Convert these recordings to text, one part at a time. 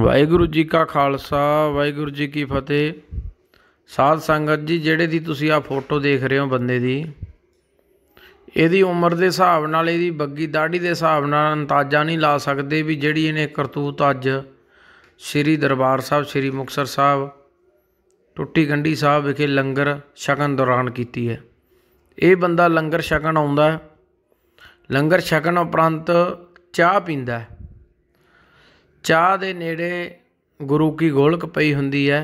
ਵਾਹਿਗੁਰੂ ਜੀ ਕਾ ਖਾਲਸਾ ਵਾਹਿਗੁਰੂ ਜੀ ਕੀ ਫਤਿਹ ਸਾਧ ਸੰਗਤ ਜੀ ਜਿਹੜੇ ਦੀ ਤੁਸੀਂ ਆ ਫੋਟੋ ਦੇਖ ਰਹੇ ਹੋ ਬੰਦੇ ਦੀ ਇਹਦੀ ਉਮਰ ਦੇ ਹਿਸਾਬ ਨਾਲ ਇਹਦੀ ਬੱਗੀ ਦਾੜੀ ਦੇ ਹਿਸਾਬ ਨਾਲ ਅੰਦਾਜ਼ਾ ਨਹੀਂ ਲਾ ਸਕਦੇ ਵੀ ਜਿਹੜੀ ਇਹਨੇ ਕਰਤੂਤ ਅੱਜ ਸ੍ਰੀ ਦਰਬਾਰ ਸਾਹਿਬ ਸ੍ਰੀ ਮੁਕਸਰ ਸਾਹਿਬ ਟੁੱਟੀ ਗੰਢੀ ਸਾਹਿਬ ਵਿਖੇ ਲੰਗਰ ਛਕਣ ਦੌਰਾਨ ਕੀਤੀ ਹੈ ਇਹ ਬੰਦਾ ਲੰਗਰ ਛਕਣ ਆਉਂਦਾ ਲੰਗਰ ਛਕਣ ਉਪਰੰਤ ਚਾਹ ਪੀਂਦਾ ਹੈ ਚਾਹ ਦੇ ਨੇੜੇ ਗੁਰੂ ਕੀ ਗੋਲਕ ਪਈ ਹੁੰਦੀ ਹੈ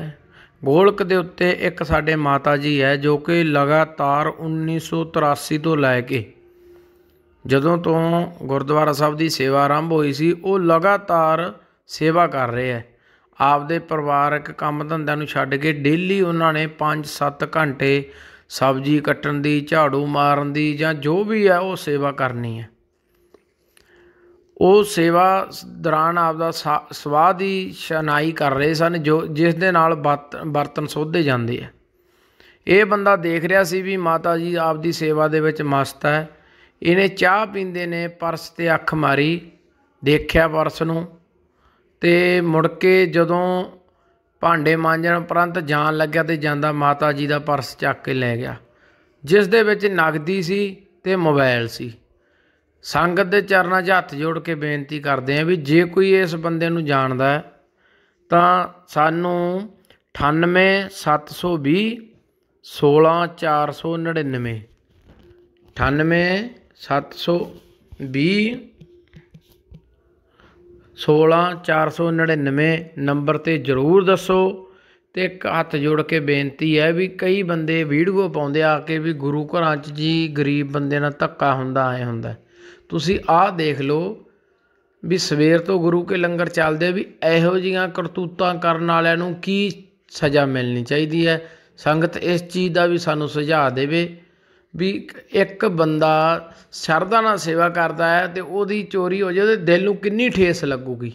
ਗੋਲਕ ਦੇ ਉੱਤੇ ਇੱਕ ਸਾਡੇ ਮਾਤਾ ਜੀ ਹੈ ਜੋ ਕਿ ਲਗਾਤਾਰ 1983 ਤੋਂ ਲੈ ਕੇ ਜਦੋਂ ਤੋਂ ਗੁਰਦੁਆਰਾ ਸਾਹਿਬ ਦੀ ਸੇਵਾ ਆਰੰਭ ਹੋਈ ਸੀ ਉਹ ਲਗਾਤਾਰ ਸੇਵਾ ਕਰ ਰਹੇ ਹੈ ਆਪਦੇ ਪਰਿਵਾਰਕ ਕੰਮ ਧੰਦਿਆਂ ਨੂੰ ਛੱਡ ਕੇ ਡੇਲੀ ਉਹਨਾਂ ਨੇ 5-7 ਘੰਟੇ ਸਬਜ਼ੀ ਕੱਟਣ ਦੀ ਝਾੜੂ ਮਾਰਨ ਦੀ ਜਾਂ ਜੋ ਵੀ ਹੈ ਉਹ ਸੇਵਾ ਕਰਨੀ ਹੈ ਉਹ ਸੇਵਾ ਦੌਰਾਨ ਆਪਦਾ ਦਾ ਸਵਾਦ ਹੀ ਸ਼ਨਾਈ ਕਰ ਰਹੇ ਸਨ ਜੋ ਜਿਸ ਦੇ ਨਾਲ ਬਰਤਨ ਸੋਧੇ ਜਾਂਦੇ ਆ ਇਹ ਬੰਦਾ ਦੇਖ ਰਿਹਾ ਸੀ ਵੀ ਮਾਤਾ ਜੀ ਆਪਦੀ ਸੇਵਾ ਦੇ ਵਿੱਚ ਮਸਤ ਹੈ ਇਹਨੇ ਚਾਹ ਪੀਂਦੇ ਨੇ ਪਰਸ ਤੇ ਅੱਖ ਮਾਰੀ ਦੇਖਿਆ ਪਰਸ ਨੂੰ ਤੇ ਮੁੜ ਕੇ ਜਦੋਂ ਭਾਂਡੇ ਮਾਂਜਣ ਪ੍ਰੰਤ ਜਾਣ ਲੱਗਿਆ ਤੇ ਜਾਂਦਾ ਮਾਤਾ ਜੀ ਦਾ ਪਰਸ ਚੱਕ ਕੇ ਲੈ ਗਿਆ ਜਿਸ ਦੇ ਵਿੱਚ ਨਗਦੀ ਸੀ ਤੇ ਮੋਬਾਈਲ ਸੀ ਸੰਗਤ ਦੇ ਚਰਨਾਂ 'ਚ ਹੱਥ ਜੋੜ ਕੇ ਬੇਨਤੀ ਕਰਦੇ ਆਂ ਵੀ ਜੇ ਕੋਈ ਇਸ ਬੰਦੇ ਨੂੰ ਜਾਣਦਾ ਹੈ ਤਾਂ ਸਾਨੂੰ 98720 16499 98720 16499 ਨੰਬਰ ਤੇ ਜਰੂਰ ਦੱਸੋ ਤੇ ਇੱਕ ਹੱਥ ਜੋੜ ਕੇ ਬੇਨਤੀ ਹੈ ਵੀ ਕਈ ਬੰਦੇ ਵੀਡੀਓ ਪਾਉਂਦੇ ਆ ਕੇ ਵੀ ਗੁਰੂ ਘਰਾਂ 'ਚ ਜੀ ਗਰੀਬ ਬੰਦੇ ਨਾਲ ਧੱਕਾ ਹੁੰਦਾ ਐ ਹੁੰਦਾ ਤੁਸੀਂ ਆਹ ਦੇਖ ਲਓ ਵੀ ਸਵੇਰ ਤੋਂ ਗੁਰੂ ਕੇ ਲੰਗਰ ਚੱਲਦੇ ਵੀ ਇਹੋ ਜੀਆਂ ਕਰਤੂਤਾਂ ਕਰਨ ਵਾਲਿਆਂ ਨੂੰ ਕੀ ਸਜ਼ਾ ਮਿਲਣੀ ਚਾਹੀਦੀ ਹੈ ਸੰਗਤ ਇਸ ਚੀਜ਼ ਦਾ ਵੀ ਸਾਨੂੰ ਸੁਝਾਅ ਦੇਵੇ ਵੀ ਇੱਕ ਬੰਦਾ ਸਰਦਾ ਨਾਲ ਸੇਵਾ ਕਰਦਾ ਹੈ ਤੇ ਉਹਦੀ ਚੋਰੀ ਹੋ ਜਾਵੇ ਉਹਦੇ ਦਿਲ ਨੂੰ ਕਿੰਨੀ ਠੇਸ ਲੱਗੂਗੀ